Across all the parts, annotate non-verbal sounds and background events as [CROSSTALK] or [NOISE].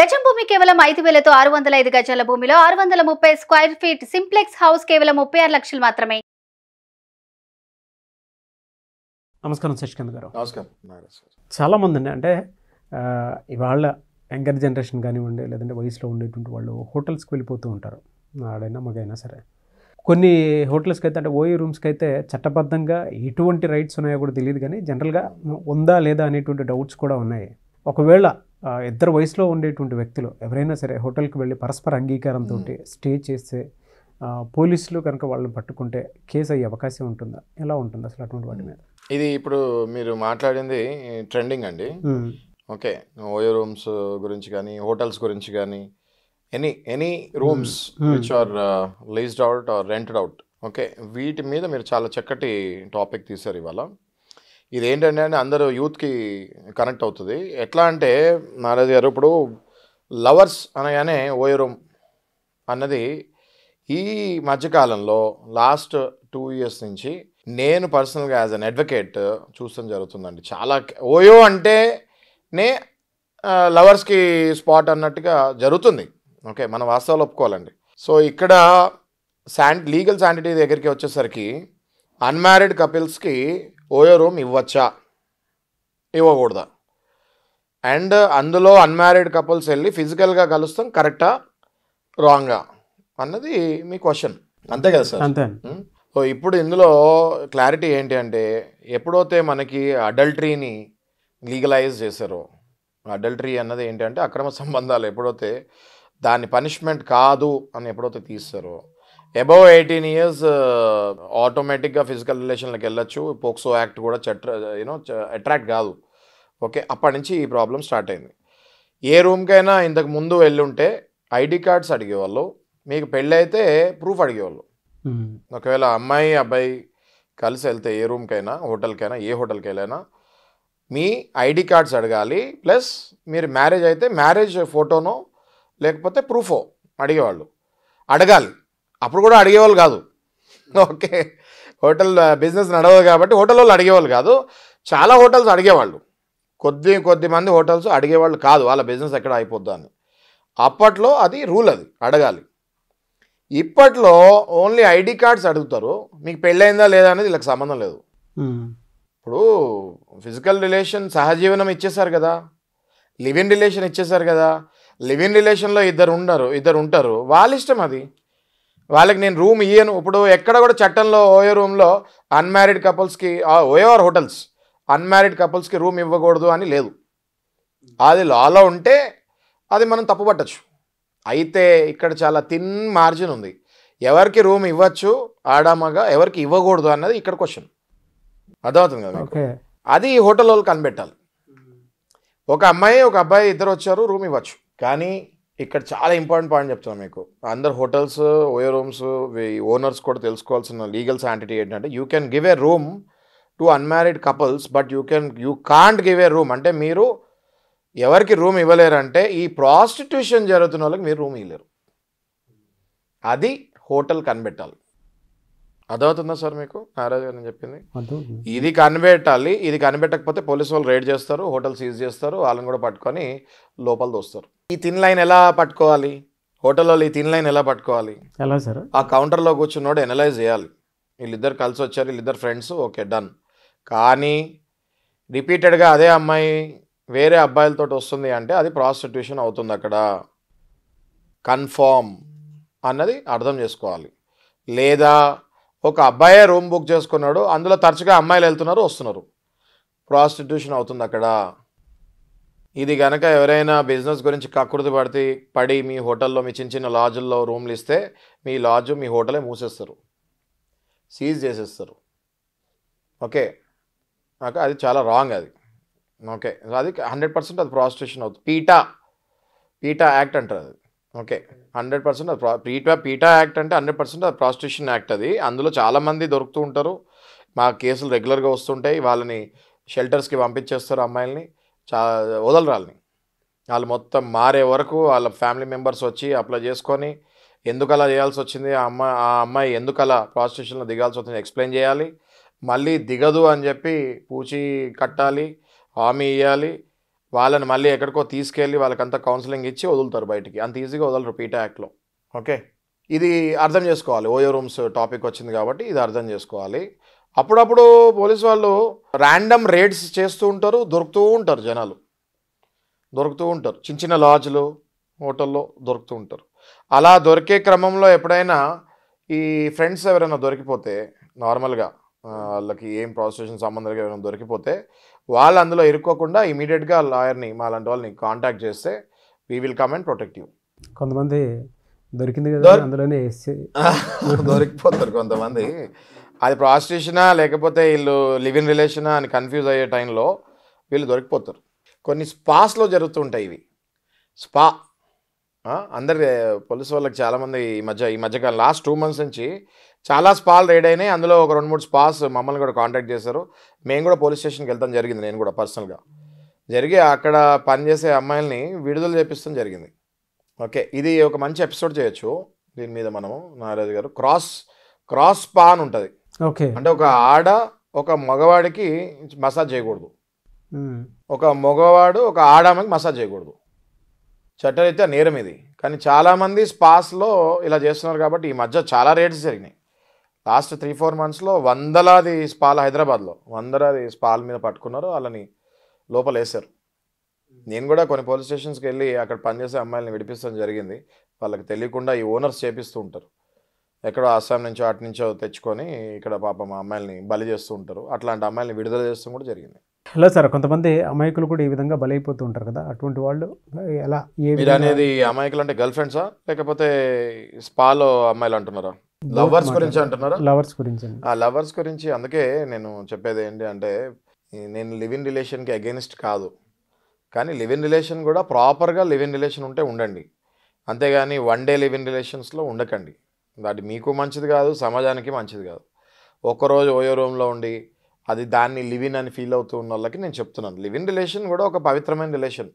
గజం భూమి కేవలం ఐదు వేలతో ఆరు వందల ఐదు గజాల భూమిలో ఆరు వందల ముప్పై స్క్వేర్ ఫీట్ సింప్లెక్స్ హౌస్ కేవలం ముప్పై ఆరు లక్షలు మాత్రమే నమస్కారం శశికాంత్ గారు చాలా చాలామంది అండి అంటే ఇవాళ యంగర్ జనరేషన్ కానివ్వండి లేదంటే వయసులో ఉండేటువంటి వాళ్ళు హోటల్స్కి వెళ్ళిపోతూ ఉంటారు ఆడైనా మగైనా సరే కొన్ని హోటల్స్కి అయితే అంటే ఓయూ రూమ్స్కి అయితే చట్టబద్ధంగా ఎటువంటి రైట్స్ ఉన్నాయో కూడా తెలియదు కానీ జనరల్గా ఉందా లేదా అనేటువంటి డౌట్స్ కూడా ఉన్నాయి ఒకవేళ ఇద్దరు వయసులో ఉండేటువంటి వ్యక్తులు ఎవరైనా సరే హోటల్కి వెళ్ళి పరస్పర అంగీకారంతో స్టే చేస్తే పోలీసులు కనుక వాళ్ళని పట్టుకుంటే కేసు అయ్యే అవకాశం ఉంటుందా ఎలా ఉంటుంది అసలు అటువంటి వాటి మీద ఇది ఇప్పుడు మీరు మాట్లాడింది ట్రెండింగ్ అండి ఓకే ఓయో రూమ్స్ గురించి కానీ హోటల్స్ గురించి కానీ any any rooms which are leased out or rented out okay వీటి మీద మీరు చాలా చక్కటి టాపిక్ తీశారు ఇవాళ ఇది ఏంటంటే అంటే అందరూ యూత్కి కనెక్ట్ అవుతుంది ఎట్లా అంటే నారాజ్ గారు ఇప్పుడు లవర్స్ అనగానే రూమ్ అన్నది ఈ మధ్యకాలంలో లాస్ట్ టూ ఇయర్స్ నుంచి నేను పర్సనల్గా యాజ్ అన్ అడ్వకేట్ చూస్తాం జరుగుతుందండి చాలా ఓయో అంటే నే లవర్స్కి స్పాట్ అన్నట్టుగా జరుగుతుంది ఓకే మన వాస్తవాలు ఒప్పుకోవాలండి సో ఇక్కడ శాంట్ లీగల్ శాంటిటీ దగ్గరికి వచ్చేసరికి అన్మ్యారీడ్ కపిల్స్కి ఓయో రూమ్ ఇవ్వచ్చా ఇవ్వకూడదా అండ్ అందులో అన్మ్యారీడ్ కపుల్స్ వెళ్ళి ఫిజికల్గా కలుస్తాం కరెక్టా రాంగా అన్నది మీ క్వశ్చన్ అంతే కదా సార్ అంతే సో ఇప్పుడు ఇందులో క్లారిటీ ఏంటి అంటే ఎప్పుడైతే మనకి అడల్టరీని లీగలైజ్ చేశారో అడల్టరీ అన్నది ఏంటంటే అక్రమ సంబంధాలు ఎప్పుడైతే దాని పనిష్మెంట్ కాదు అని ఎప్పుడైతే తీస్తారో అబౌవ్ ఎయిటీన్ ఇయర్స్ ఆటోమేటిక్గా ఫిజికల్ రిలేషన్లకు వెళ్ళొచ్చు పోక్సో యాక్ట్ కూడా చట్ర యూనో అట్రాక్ట్ కాదు ఓకే అప్పటి నుంచి ఈ ప్రాబ్లం స్టార్ట్ అయింది ఏ రూమ్కైనా ఇంతకు ముందు వెళ్ళుంటే ఐడి కార్డ్స్ అడిగేవాళ్ళు మీకు పెళ్ళి అయితే ప్రూఫ్ అడిగేవాళ్ళు hmm. ఒకవేళ అమ్మాయి అబ్బాయి కలిసి వెళ్తే ఏ రూమ్కైనా హోటల్కైనా ఏ హోటల్కి వెళ్ళైనా మీ ఐడి కార్డ్స్ అడగాలి ప్లస్ మీరు మ్యారేజ్ అయితే మ్యారేజ్ ఫోటోనో లేకపోతే ప్రూఫో అడిగేవాళ్ళు అడగాలి అప్పుడు కూడా అడిగేవాళ్ళు కాదు ఓకే హోటల్ బిజినెస్ నడవదు కాబట్టి హోటల్ వాళ్ళు అడిగేవాళ్ళు కాదు చాలా హోటల్స్ అడిగేవాళ్ళు కొద్ది కొద్ది మంది హోటల్స్ అడిగేవాళ్ళు కాదు వాళ్ళ బిజినెస్ ఎక్కడ అయిపోద్దని అప్పట్లో అది రూల్ అది అడగాలి ఇప్పట్లో ఓన్లీ ఐడి కార్డ్స్ అడుగుతారు మీకు పెళ్ళైందా లేదా అనేది వీళ్ళకి సంబంధం లేదు ఇప్పుడు ఫిజికల్ రిలేషన్ సహజీవనం ఇచ్చేసారు కదా లివ్ ఇన్ రిలేషన్ ఇచ్చేసారు కదా లివ్ ఇన్ రిలేషన్లో ఇద్దరు ఉండరు ఇద్దరు ఉంటారు వాళ్ళ ఇష్టం అది వాళ్ళకి నేను రూమ్ ఇయ్యను ఇప్పుడు ఎక్కడ కూడా చట్టంలో ఓయో రూమ్లో అన్మ్యారీడ్ కపుల్స్కి ఓయోఆర్ హోటల్స్ అన్మ్యారీడ్ కపుల్స్కి రూమ్ ఇవ్వకూడదు అని లేదు అది లాలో ఉంటే అది మనం తప్పుపట్టచ్చు అయితే ఇక్కడ చాలా థిన్ మార్జిన్ ఉంది ఎవరికి రూమ్ ఇవ్వచ్చు ఆడామగా ఎవరికి ఇవ్వకూడదు అన్నది ఇక్కడ క్వశ్చన్ అర్థమవుతుంది కదా అది హోటల్ వాళ్ళు కనిపెట్టాలి ఒక అమ్మాయి ఒక అబ్బాయి ఇద్దరు వచ్చారు రూమ్ ఇవ్వచ్చు కానీ ఇక్కడ చాలా ఇంపార్టెంట్ పాయింట్ చెప్తాను మీకు అందరు హోటల్స్ ఓయో రూమ్స్ ఓనర్స్ కూడా తెలుసుకోవాల్సిన లీగల్ శాంటిటీ ఏంటంటే you can give a room to unmarried couples but you can you can't give a room అంటే మీరు ఎవరికి రూమ్ ఇవ్వలేరంటే ఈ ప్రాస్టిట్యూషన్ జరుగుతున్న వాళ్ళకి మీరు రూమ్ ఇవ్వలేరు అది హోటల్ కనిపెట్టాలి అర్థమవుతుందా సార్ మీకు నారాజు అని చెప్పింది ఇది కనిపెట్టాలి ఇది కనిపెట్టకపోతే పోలీసు వాళ్ళు రైడ్ చేస్తారు హోటల్ సీజ్ చేస్తారు వాళ్ళని కూడా పట్టుకొని లోపల దోస్తారు ఈ తిన్ లైన్ ఎలా పట్టుకోవాలి హోటల్లో ఈ తిన్ లైన్ ఎలా పట్టుకోవాలి ఎలా సార్ ఆ కౌంటర్లో కూర్చున్నోడు ఎనలైజ్ చేయాలి వీళ్ళిద్దరు కలిసి వచ్చారు వీళ్ళిద్దరు ఫ్రెండ్స్ ఓకే డన్ కానీ రిపీటెడ్గా అదే అమ్మాయి వేరే అబ్బాయిలతో వస్తుంది అంటే అది ప్రాస్టిట్యూషన్ అవుతుంది అక్కడ కన్ఫామ్ అన్నది అర్థం చేసుకోవాలి లేదా ఒక అబ్బాయే రూమ్ బుక్ చేసుకున్నాడు అందులో తరచుగా అమ్మాయిలు వెళ్తున్నారు వస్తున్నారు ప్రాస్టిట్యూషన్ అవుతుంది అక్కడ ఇది కనుక ఎవరైనా బిజినెస్ గురించి కక్కుర్తి పడితే పడి మీ హోటల్లో మీ చిన్న చిన్న లాజుల్లో రూమ్లు ఇస్తే మీ లాడ్జ్ మీ హోటలే మూసేస్తారు సీజ్ చేసేస్తారు ఓకే నాకు అది చాలా రాంగ్ అది ఓకే అది హండ్రెడ్ పర్సెంట్ అది ప్రాస్టేషన్ అవుతుంది పీటా పీటా యాక్ట్ అంటారు అది ఓకే హండ్రెడ్ పర్సెంట్ అది పీటా పీటా యాక్ట్ అంటే హండ్రెడ్ పర్సెంట్ అది ప్రాస్టేషన్ యాక్ట్ అది అందులో చాలామంది దొరుకుతూ ఉంటారు మా కేసులు రెగ్యులర్గా వస్తుంటాయి వాళ్ళని షెల్టర్స్కి పంపించేస్తారు అమ్మాయిల్ని చా వదలరాలని వాళ్ళు మొత్తం మారే వరకు వాళ్ళ ఫ్యామిలీ మెంబర్స్ వచ్చి అప్లై చేసుకొని ఎందుకు అలా చేయాల్సి వచ్చింది ఆ అమ్మాయి ఆ అమ్మాయి ఎందుకు అలా ప్రాస్టిట్యూషన్లో దిగాల్సి వచ్చింది ఎక్స్ప్లెయిన్ చేయాలి మళ్ళీ దిగదు అని చెప్పి పూచి కట్టాలి హామీ ఇవ్వాలి వాళ్ళని మళ్ళీ ఎక్కడికో తీసుకెళ్ళి వాళ్ళకంతా కౌన్సిలింగ్ ఇచ్చి వదులుతారు బయటికి అంత ఈజీగా వదలరు పీటా యాక్ట్లో ఓకే ఇది అర్థం చేసుకోవాలి ఓయో రూమ్స్ టాపిక్ వచ్చింది కాబట్టి ఇది అర్థం చేసుకోవాలి అప్పుడప్పుడు పోలీసు వాళ్ళు ర్యాండమ్ రేడ్స్ చేస్తూ ఉంటారు దొరుకుతూ ఉంటారు జనాలు దొరుకుతూ ఉంటారు చిన్న చిన్న లాజ్లు హోటల్లో దొరుకుతూ ఉంటారు అలా దొరికే క్రమంలో ఎప్పుడైనా ఈ ఫ్రెండ్స్ ఎవరైనా దొరికిపోతే నార్మల్గా వాళ్ళకి ఏం ప్రాసిక్యూషన్ సంబంధంగా ఏమైనా దొరికిపోతే వాళ్ళు అందులో ఇరుక్కోకుండా ఇమీడియట్గా లాయర్ని మా లాంటి వాళ్ళని కాంటాక్ట్ చేస్తే we will come and protect you కొంతమంది దొరికింది కదా అందులోనే [LAUGHS] దొరికిపోతారు కొంతమంది అది ప్రాస్టిషనా లేకపోతే వీళ్ళు లివ్ ఇన్ రిలేషనా అని కన్ఫ్యూజ్ అయ్యే టైంలో వీళ్ళు దొరికిపోతారు కొన్ని స్పాస్లో జరుగుతుంటాయి ఇవి స్పా అందరి పోలీస్ వాళ్ళకి చాలామంది ఈ మధ్య ఈ మధ్యకాలం లాస్ట్ టూ మంత్స్ నుంచి చాలా స్పాలు రైడ్ అయినాయి అందులో ఒక రెండు మూడు స్పాస్ మమ్మల్ని కూడా కాంటాక్ట్ చేశారు మేము కూడా పోలీస్ స్టేషన్కి వెళ్తాం జరిగింది నేను కూడా పర్సనల్గా జరిగి అక్కడ పనిచేసే అమ్మాయిల్ని విడుదల చేపిస్తాం జరిగింది ఓకే ఇది ఒక మంచి ఎపిసోడ్ చేయొచ్చు దీని మీద మనము నారాజు గారు క్రాస్ క్రాస్ స్పా అని ఉంటుంది ఓకే అంటే ఒక ఆడ ఒక మగవాడికి మసాజ్ చేయకూడదు ఒక మగవాడు ఒక ఆడామకి మసాజ్ చేయకూడదు చట్టరీత్యా నేరం ఇది కానీ చాలామంది స్పాస్లో ఇలా చేస్తున్నారు కాబట్టి ఈ మధ్య చాలా రేట్స్ జరిగినాయి లాస్ట్ త్రీ ఫోర్ మంత్స్లో వందలాది స్పాల్ హైదరాబాద్లో వందలాది స్పాల్ మీద పట్టుకున్నారు వాళ్ళని లోపల వేశారు నేను కూడా కొన్ని పోలీస్ స్టేషన్స్కి వెళ్ళి అక్కడ పనిచేసే అమ్మాయిలను విడిపించడం జరిగింది వాళ్ళకి తెలియకుండా ఈ ఓనర్స్ చేపిస్తూ ఉంటారు ఎక్కడో అస్సాం నుంచో అటు నుంచో తెచ్చుకొని ఇక్కడ పాపం అమ్మాయిల్ని బలి చేస్తూ ఉంటారు అట్లాంటి అమ్మాయిల్ని విడుదల చేస్తూ కూడా జరిగింది హలో సార్ కొంతమంది అమాయకులు కూడా ఈ విధంగా బలైపోతూ ఉంటారు కదా అటువంటి వాళ్ళు ఎలా మీరు అనేది అమాయకులు అంటే గర్ల్ ఫ్రెండ్సా లేకపోతే స్పాలో అమ్మాయిలు అంటున్నారా లవర్స్ గురించి అంటున్నారా లవర్స్ గురించి ఆ లవర్స్ గురించి అందుకే నేను చెప్పేది ఏంటి అంటే నేను లివ్ ఇన్ రిలేషన్కి అగేనిస్ట్ కాదు కానీ లివ్ ఇన్ రిలేషన్ కూడా ప్రాపర్గా లివ్ ఇన్ రిలేషన్ ఉంటే ఉండండి అంతేగాని వన్ డే లివ్ ఇన్ రిలేషన్స్లో ఉండకండి దాటి మీకు మంచిది కాదు సమాజానికి మంచిది కాదు ఒక్కరోజు ఓయో రూమ్లో ఉండి అది దాన్ని లివిన్ అని ఫీల్ అవుతూ ఉన్న వాళ్ళకి నేను చెప్తున్నాను లివిన్ రిలేషన్ కూడా ఒక పవిత్రమైన రిలేషన్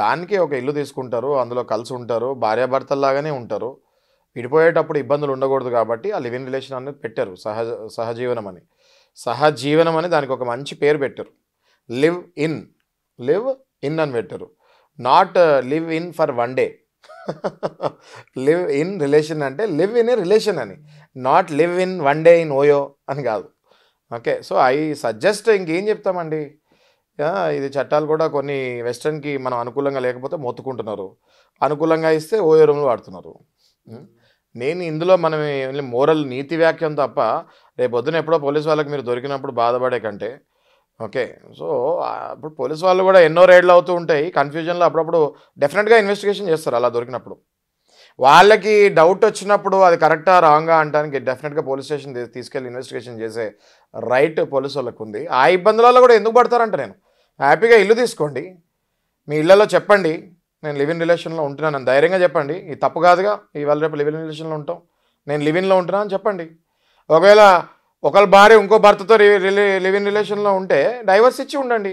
దానికి ఒక ఇల్లు తీసుకుంటారు అందులో కలిసి ఉంటారు భార్యాభర్తల్లాగానే ఉంటారు విడిపోయేటప్పుడు ఇబ్బందులు ఉండకూడదు కాబట్టి ఆ లివిన్ రిలేషన్ అనేది పెట్టారు సహజ సహజీవనం అని సహజీవనం అని దానికి ఒక మంచి పేరు పెట్టారు లివ్ ఇన్ లివ్ ఇన్ అని పెట్టారు not live in for one day live in relation అంటే లివ్ ఇన్ ఏ రిలేషన్ అని not live in one day in OYO అని కాదు ఓకే సో ఐ సజెస్ట్ ఇంకేం చెప్తామండి ఇది చట్టాలు కూడా కొన్ని వెస్ట్రన్కి మనం అనుకూలంగా లేకపోతే మొత్తుకుంటున్నారు అనుకూలంగా ఇస్తే ఓయో రూమ్లు వాడుతున్నారు hmm? నేను ఇందులో మనం మోరల్ నీతి వ్యాఖ్యం తప్ప రేపొద్దున ఎప్పుడో పోలీస్ వాళ్ళకి మీరు దొరికినప్పుడు బాధపడే కంటే ఓకే సో ఇప్పుడు పోలీస్ వాళ్ళు కూడా ఎన్నో రేడ్లు అవుతూ ఉంటాయి కన్ఫ్యూజన్లో అప్పుడప్పుడు డెఫినెట్గా ఇన్వెస్టిగేషన్ చేస్తారు అలా దొరికినప్పుడు వాళ్ళకి డౌట్ వచ్చినప్పుడు అది కరెక్టా రాంగా అంటానికి డెఫినెట్గా పోలీస్ స్టేషన్ తీసుకెళ్ళి ఇన్వెస్టిగేషన్ చేసే రైట్ పోలీసు వాళ్ళకు ఉంది ఆ ఇబ్బందులలో కూడా ఎందుకు పడతారంట నేను హ్యాపీగా ఇల్లు తీసుకోండి మీ ఇళ్లలో చెప్పండి నేను లివిన్ రిలేషన్లో ఉంటున్నాను ధైర్యంగా చెప్పండి ఇది తప్పు కాదుగా ఇవాళ రేపు లివిన్ రిలేషన్లో ఉంటాం నేను లివిన్లో ఉంటున్నాను అని చెప్పండి ఒకవేళ ఒకళ్ళ భార్య ఇంకో భర్తతో లివ్ ఇన్ రిలేషన్లో ఉంటే డైవర్స్ ఇచ్చి ఉండండి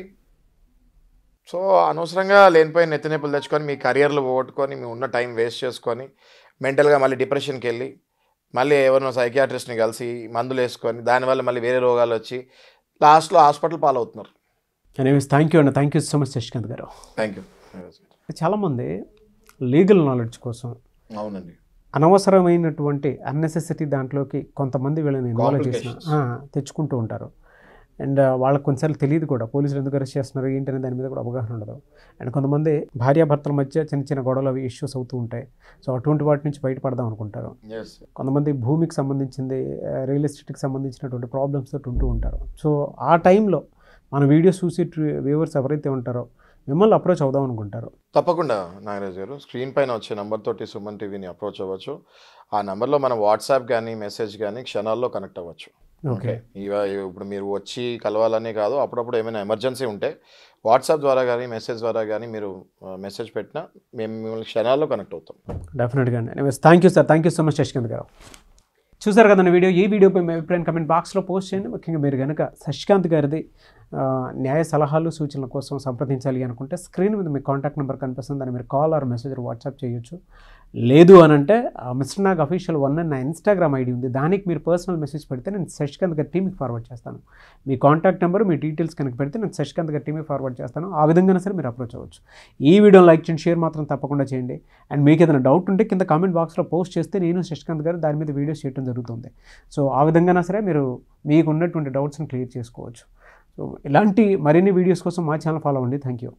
సో అనవసరంగా లేనిపోయి నెత్తినొప్పులు తెచ్చుకొని మీ కెరియర్లు పోగొట్టుకొని మీ ఉన్న టైం వేస్ట్ చేసుకొని మెంటల్గా మళ్ళీ డిప్రెషన్కి వెళ్ళి మళ్ళీ ఎవరినో సైకియాట్రిస్ట్ని కలిసి మందులు వేసుకొని దానివల్ల మళ్ళీ వేరే రోగాలు వచ్చి లాస్ట్లో హాస్పిటల్ పాలవుతున్నారు ఎనీవేస్ థ్యాంక్ యూ అండి thank you so much Shashikant గారు థ్యాంక్ యూ చాలామంది లీగల్ నాలెడ్జ్ కోసం అవునండి అనవసరమైనటువంటి అన్నెసెసిటీ దాంట్లోకి కొంతమంది వీళ్ళని ఇన్వాల్వ్ చేసిన తెచ్చుకుంటూ ఉంటారు అండ్ వాళ్ళకి కొన్నిసార్లు తెలియదు కూడా పోలీసులు ఎందుకు అరెస్ట్ చేస్తున్నారు ఏంటనే దాని మీద కూడా అవగాహన ఉండదు అండ్ కొంతమంది భార్యాభర్తల మధ్య చిన్న చిన్న గొడవలు అవి ఇష్యూస్ అవుతూ ఉంటాయి సో అటువంటి వాటి నుంచి బయటపడదాం అనుకుంటారు కొంతమంది భూమికి సంబంధించింది రియల్ ఎస్టేట్కి సంబంధించినటువంటి ప్రాబ్లమ్స్ తోటి ఉంటూ ఉంటారు సో ఆ టైంలో మన వీడియోస్ చూసి వ్యూవర్స్ ఎవరైతే ఉంటారో మిమ్మల్ని అప్రోచ్ అవుదాం అనుకుంటారు తప్పకుండా నాగరాజ్ గారు స్క్రీన్ పైన వచ్చే నెంబర్ తోటి సుమన్ టీవీని అప్రోచ్ అవ్వచ్చు ఆ నెంబర్లో మనం వాట్సాప్ కానీ మెసేజ్ కానీ క్షణాల్లో కనెక్ట్ అవ్వచ్చు ఓకే ఇప్పుడు మీరు వచ్చి కలవాలని కాదు అప్పుడప్పుడు ఏమైనా ఎమర్జెన్సీ ఉంటే వాట్సాప్ ద్వారా కానీ మెసేజ్ ద్వారా కానీ మీరు మెసేజ్ పెట్టినా మేము మిమ్మల్ని క్షణాల్లో కనెక్ట్ అవుతాం డెఫినెట్గా అండి thank you sir thank you so much Shashikant గారు చూసారు కదా వీడియో ఈ వీడియోపై మీ అభిప్రాయం కమెంట్ బాక్స్లో పోస్ట్ చేయండి ముఖ్యంగా మీరు కనుక శశికాంత్ గారిది న్యాయ సలహాలు సూచనల కోసం సంప్రదించాలి అనుకుంటే స్క్రీన్ మీద మీ కాంటాక్ట్ నెంబర్ కనిపిస్తుంది దాన్ని మీరు కాల్ ఆర్ మెసేజ్ వాట్సాప్ చేయొచ్చు లేదు అని అంటే మిస్టర్ నాగ్ అఫీషియల్ వన్ అని నా ఇన్స్టాగ్రామ్ ఐడి ఉంది దానికి మీరు పర్సనల్ మెసేజ్ పెడితే నేను శశికాంత్ గారి టీమ్కి ఫార్వర్డ్ చేస్తాను మీ కాంటాక్ట్ నెంబర్ మీ డీటెయిల్స్ కనుక పెడితే నేను శశికాంత్ గారి టీమ్కి ఫార్వర్డ్ చేస్తాను ఆ విధంగానే సరే మీరు అప్రోచ్ అవ్వచ్చు ఈ వీడియో లైక్ చేయండి షేర్ మాత్రం తప్పకుండా చేయండి అండ్ మీకు ఏదైనా డౌట్ ఉంటే కింద కామెంట్ బాక్స్లో పోస్ట్ చేస్తే నేను శశికాంత్ గారు దాని మీద వీడియోస్ చేయడం జరుగుతుంది సో ఆ విధంగానే సరే మీరు మీకు ఉన్నటువంటి డౌట్స్ని క్లియర్ చేసుకోవచ్చు సో ఇలాంటి మరిన్ని వీడియోస్ కోసం మా ఛానల్ ఫాలో అవ్వండి థ్యాంక్ యూ